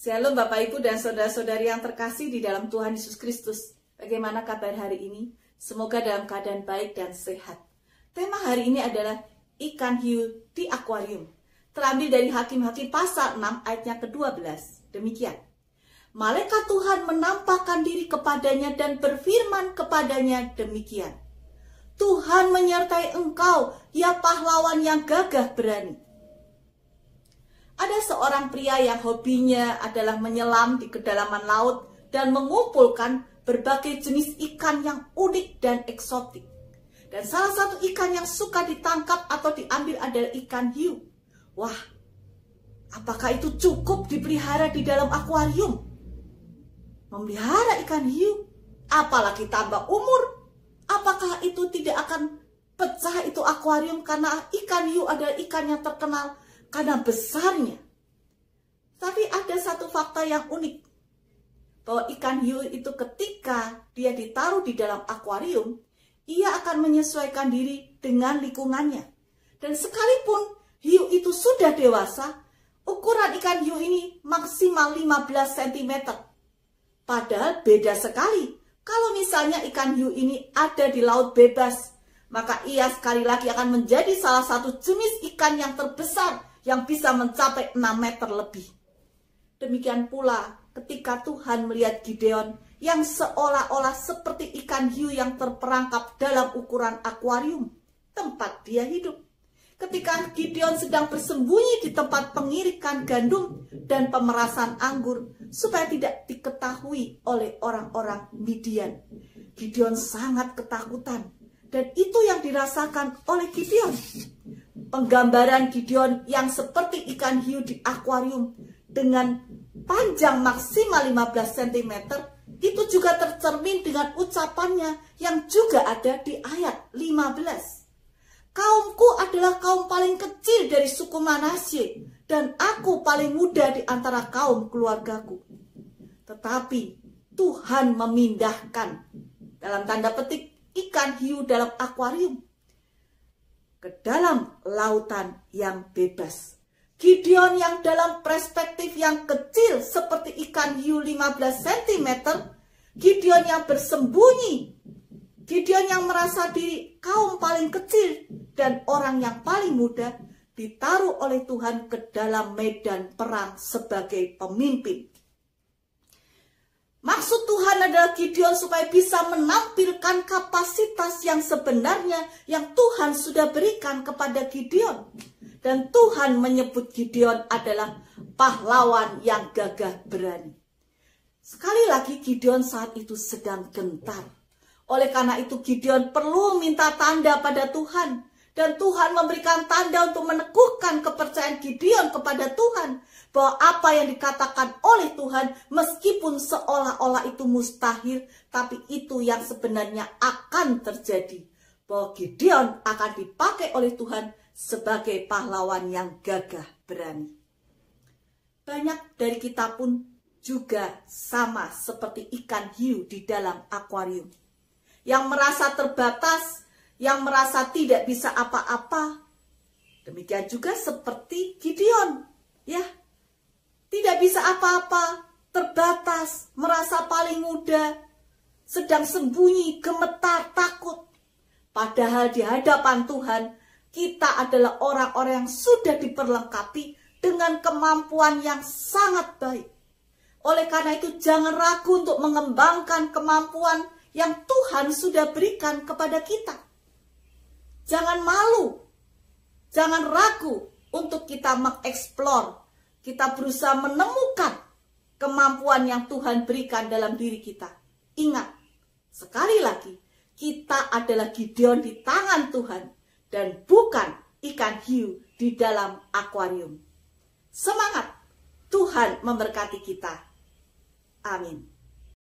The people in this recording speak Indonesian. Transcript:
Shalom Bapak Ibu dan Saudara-saudari yang terkasih di dalam Tuhan Yesus Kristus. Bagaimana kabar hari ini? Semoga dalam keadaan baik dan sehat. Tema hari ini adalah ikan hiu di akuarium. Terambil dari Hakim-Hakim pasal 6 ayatnya ke-12. Demikian. Malaikat Tuhan menampakkan diri kepadanya dan berfirman kepadanya demikian. Tuhan menyertai engkau, ya pahlawan yang gagah berani. Ada seorang pria yang hobinya adalah menyelam di kedalaman laut dan mengumpulkan berbagai jenis ikan yang unik dan eksotik. Dan salah satu ikan yang suka ditangkap atau diambil adalah ikan hiu. Wah, apakah itu cukup dipelihara di dalam akuarium? Memelihara ikan hiu, apalagi tambah umur, apakah itu tidak akan pecah itu akuarium karena ikan hiu adalah ikan yang terkenal karena besarnya. Tapi ada satu fakta yang unik, bahwa ikan hiu itu ketika dia ditaruh di dalam akuarium, ia akan menyesuaikan diri dengan lingkungannya. Dan sekalipun hiu itu sudah dewasa, ukuran ikan hiu ini maksimal 15 cm. Padahal beda sekali kalau misalnya ikan hiu ini ada di laut bebas, maka ia sekali lagi akan menjadi salah satu jenis ikan yang terbesar yang bisa mencapai 6 meter lebih. Demikian pula ketika Tuhan melihat Gideon yang seolah-olah seperti ikan hiu yang terperangkap dalam ukuran akuarium tempat dia hidup. Ketika Gideon sedang bersembunyi di tempat pengirikan gandum dan pemerasan anggur supaya tidak diketahui oleh orang-orang Midian. Gideon sangat ketakutan dan itu yang dirasakan oleh Gideon penggambaran Gideon yang seperti ikan hiu di akuarium dengan panjang maksimal 15 cm itu juga tercermin dengan ucapannya yang juga ada di ayat 15. Kaumku adalah kaum paling kecil dari suku Manasye dan aku paling muda di antara kaum keluargaku. Tetapi Tuhan memindahkan dalam tanda petik ikan hiu dalam akuarium ke dalam lautan yang bebas. Gideon yang dalam perspektif yang kecil seperti ikan hiu 15 cm, Gideon yang bersembunyi, Gideon yang merasa diri kaum paling kecil dan orang yang paling muda ditaruh oleh Tuhan ke dalam medan perang sebagai pemimpin adalah Gideon supaya bisa menampilkan kapasitas yang sebenarnya yang Tuhan sudah berikan kepada Gideon. Dan Tuhan menyebut Gideon adalah pahlawan yang gagah berani. Sekali lagi Gideon saat itu sedang gentar. Oleh karena itu Gideon perlu minta tanda pada Tuhan dan Tuhan memberikan tanda untuk meneguhkan kepercayaan Gideon kepada Tuhan. Bahwa apa yang dikatakan oleh Tuhan meskipun seolah-olah itu mustahil. Tapi itu yang sebenarnya akan terjadi. Bahwa Gideon akan dipakai oleh Tuhan sebagai pahlawan yang gagah berani. Banyak dari kita pun juga sama seperti ikan hiu di dalam akuarium yang merasa terbatas yang merasa tidak bisa apa-apa. Demikian juga seperti Gideon, ya. Tidak bisa apa-apa, terbatas, merasa paling muda, sedang sembunyi, gemetar, takut. Padahal di hadapan Tuhan, kita adalah orang-orang yang sudah diperlengkapi dengan kemampuan yang sangat baik. Oleh karena itu, jangan ragu untuk mengembangkan kemampuan yang Tuhan sudah berikan kepada kita. Jangan malu, jangan ragu untuk kita mengeksplor, kita berusaha menemukan kemampuan yang Tuhan berikan dalam diri kita. Ingat, sekali lagi, kita adalah Gideon di tangan Tuhan dan bukan ikan hiu di dalam akuarium. Semangat, Tuhan memberkati kita. Amin.